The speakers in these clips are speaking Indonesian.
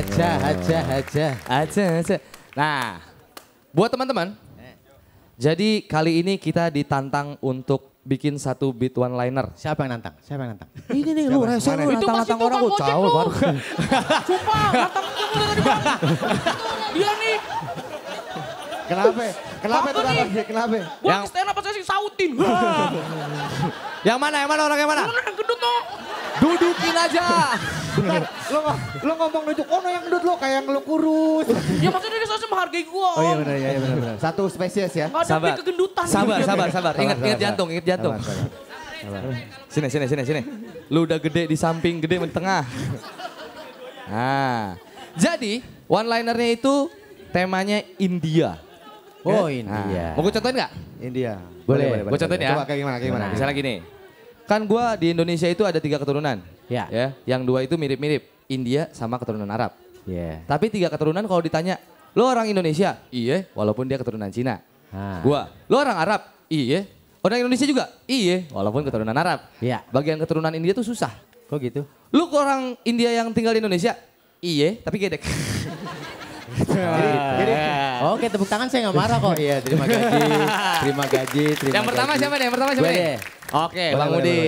aja, aja, aja, aja, aja. Nah, buat teman-teman, jadi kali ini kita ditantang untuk bikin satu beat one liner. Siapa yang nantang? Siapa yang nantang? Ini nih lu rese lu nantang nantang orang gue tahu baru. Sumpah, nantang lu dari Dia nih. Kenapa? Kenapa itu nantang? Kenapa? yang... stand up saya sih sautin. yang mana? Yang mana orang yang mana? yang gendut tuh dudukin aja. Bentar, lo, lo ngomong nunjuk, oh no yang duduk lo kayak yang lo kurus. ya maksudnya dia sosok menghargai gue. Oh iya benar, iya, iya benar, benar. Satu spesies ya. ada sabar. kegendutan. Sabar, sabar, sabar. Ingat, ingat jantung, ingat jantung. Sabar, sabar. Sini, sini, sini, sini. Lu udah gede di samping, gede di tengah. Nah, jadi one linernya itu temanya India. Oh India. Nah, mau gue contohin nggak? India. Boleh. boleh, boleh gue contohin boleh. ya. Coba kayak gimana, kayak gimana. Misalnya gini. Kan gue di Indonesia itu ada tiga keturunan. Ya. ya yang dua itu mirip-mirip. India sama keturunan Arab. Yeah. Tapi tiga keturunan kalau ditanya, lo orang Indonesia? Iya. Walaupun dia keturunan Cina. Ah. Gua, lo orang Arab? Iya. Orang Indonesia juga? Iya. Walaupun keturunan Arab. Iya. Bagian keturunan India tuh susah. Kok gitu? Lo orang India yang tinggal di Indonesia? Iya, tapi gedek. jadi, jadi, oke tepuk tangan saya nggak marah kok. Iya, terima gaji, terima gaji, terima Yang pertama siapa nih? Yang pertama siapa nih? Oke, Bang Udi.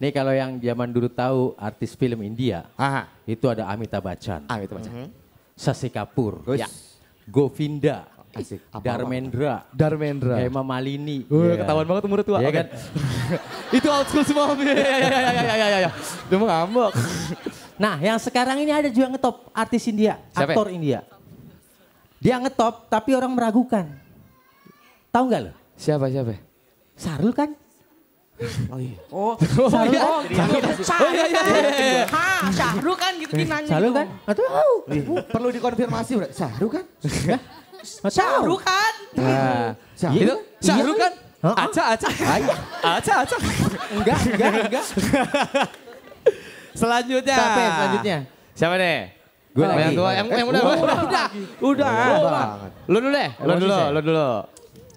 Nih kalau yang zaman dulu tahu artis film India, Aha. itu ada Amitabh Bachchan. Ah, Amitabh Bachchan. Mm -hmm. Sasi Kapoor. Oh, iya. Ya. Govinda. Asik. Darmendra. Darmendra. Hema ya, Malini. Uh, oh, yeah. Ya. Ketahuan banget umur tua. yeah, iya kan? itu old school semua. Ya ya ya ya ya Dia Nah yang sekarang ini ada juga ngetop artis India. Siapa? Aktor India. Dia ngetop tapi orang meragukan. Tahu nggak lo? Siapa, siapa? Sarul kan? Oh iya. Oh, oh, iya. oh, iya. oh, iya, iya, oh, oh, oh, kan gitu dinanya. oh, kan? oh, perlu dikonfirmasi berarti. oh, kan? oh, kan? oh, oh, oh, kan? Aca, aca. Aca, aca. Enggak, enggak, enggak. Selanjutnya. Siapa selanjutnya? Siapa nih? Gue lagi. Yang tua, yang, yang oh. udah, udah, udah, udah. Lu dulu deh, lu dulu, lu dulu.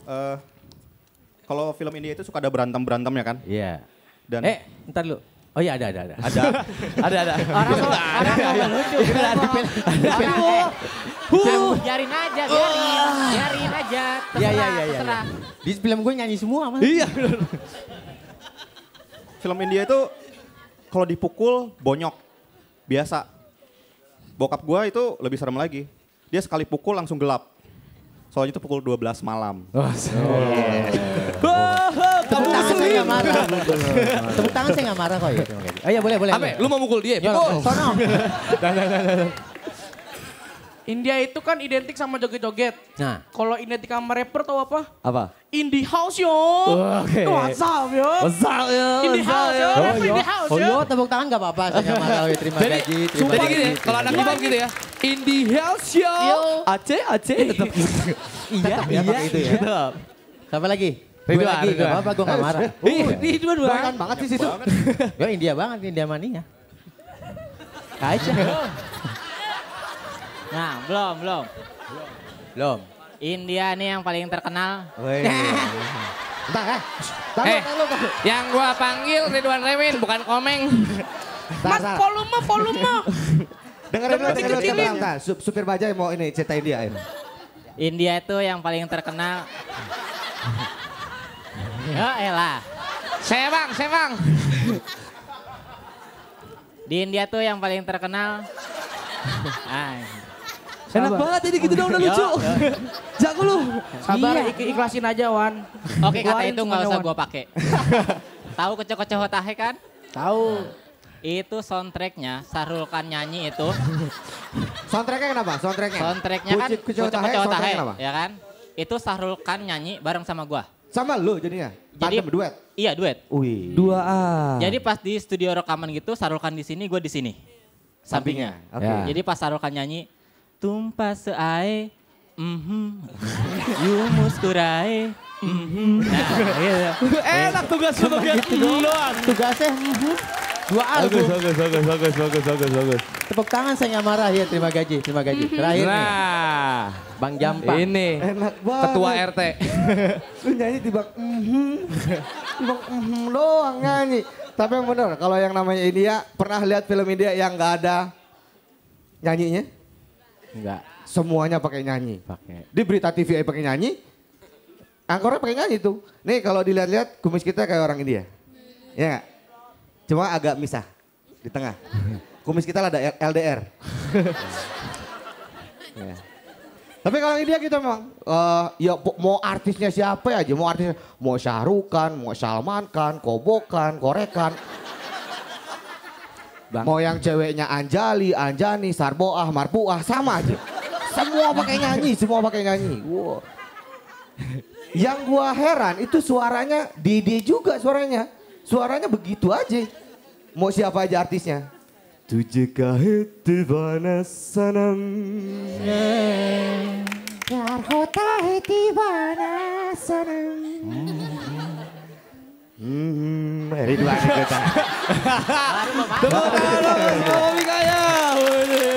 Eh, kalau film India itu suka ada berantem-berantem ya kan? Iya. Dan eh, ntar lu. Oh iya ada ada ada. Ada ada ada. Orang kalau iya. orang kalau lucu. Ada film. Aduh. Iya, iya. Biarin aja, biarin. Ah. Biarin aja. Iya iya iya iya. Di film gue nyanyi semua mas. Iya. film India itu kalau dipukul bonyok. Biasa. Bokap gue itu lebih serem lagi. Dia sekali pukul langsung gelap. Soalnya itu pukul 12 malam. Oh oh. Iya. Oh, oh, oh. Tepuk tangan saya nggak marah. Tepuk tangan saya nggak marah kok ya. Oh iya boleh boleh. Apa? Lu mau mukul dia? Iya, pukul. Sono. India itu kan identik sama joget-joget. Nah. Kalau identik sama rapper tau apa? Apa? Indie house yo. Oke. Okay. What's up yo? What's yo? Indie house yo. Rapper indie house yo. Oh yo tepuk tangan gak apa-apa. Saya gak marah. Terima kasih. Terima kasih. Jadi gini kalau anak kebab gitu ya. Indi House Show. Yo. Aceh, Aceh eh, tetap. iya, tetap ya, iya, itu ya. Tetap. Iya. Siapa lagi? Ridwan, lagi, Ridwan. apa-apa, gue gak eh, marah. Ih, Ridwan banget. banget sih situ. Gue India banget, India mania. Aja. Nah, belum, belum. Belum. India nih yang paling terkenal. Entah, eh. Tahu, eh, tahu, Yang gua panggil Ridwan Remin, bukan Komeng. Mas, volume, volume dengar dulu, dengerin dulu. Bentar, supir baja yang mau ini, cerita India ini. India itu yang paling terkenal. ya elah. Sewang, sewang. Di India tuh yang paling terkenal. Ay. Enak Sabar. banget jadi gitu dong udah lucu. Jago lu. Sabar iya. ik ikhlasin aja Wan. Oke kata itu nggak usah gue pake. Tahu kecoh-kecoh hotahe kan? Tahu. Itu soundtracknya, Sarulkan nyanyi itu. soundtracknya kenapa? Soundtracknya? Soundtracknya kan Kucu Kucu ya kan? Itu Sarulkan nyanyi bareng sama gua. Sama lu jadinya? Jadi Tandem, duet. Iya, duet. Wih. Dua A. Jadi pas di studio rekaman gitu Sarulkan di sini, gua di sini. Sampingnya. Oke. Okay. Ya. Jadi pas Sarulkan nyanyi Tumpah seai Mhm. Yumus kurai. Mhm. Nah, iya. Enak tugas tugas gitu. Tugasnya mhm. Dua album. Bagus, bagus, bagus, bagus, bagus, bagus, bagus. Tepuk tangan saya nggak marah ya, terima gaji terima gaji hmm. Terakhir nah, nih, Bang Jampang. Ini, Enak banget. ketua RT. Lu nyanyi tiba, mm -hmm. tiba mm -hmm doang nyanyi. Tapi yang bener, kalau yang namanya India, pernah lihat film India yang nggak ada nyanyinya? Enggak. Semuanya pakai nyanyi. Pakai. Di berita TV pakai nyanyi. Angkornya pakai nyanyi tuh. Nih kalau dilihat-lihat kumis kita kayak orang India. Ya gak? Cuma agak misah di tengah. Kumis kita ada LDR. yeah. Tapi kalau ini dia kita gitu memang uh, ya mau artisnya siapa ya aja, mau artisnya mau Syahrukan, mau Salman Kobokan, Korekan. Bang. Mau yang ceweknya Anjali, Anjani, Sarboah, Marpuah sama aja. Semua pakai nyanyi, semua pakai nyanyi. Wow. yang gua heran itu suaranya Didi juga suaranya. Suaranya begitu aja. Mau siapa aja artisnya? di mana sanam प्यार di mana दीवाना Hmm, Ridwan Tepuk tangan Kaya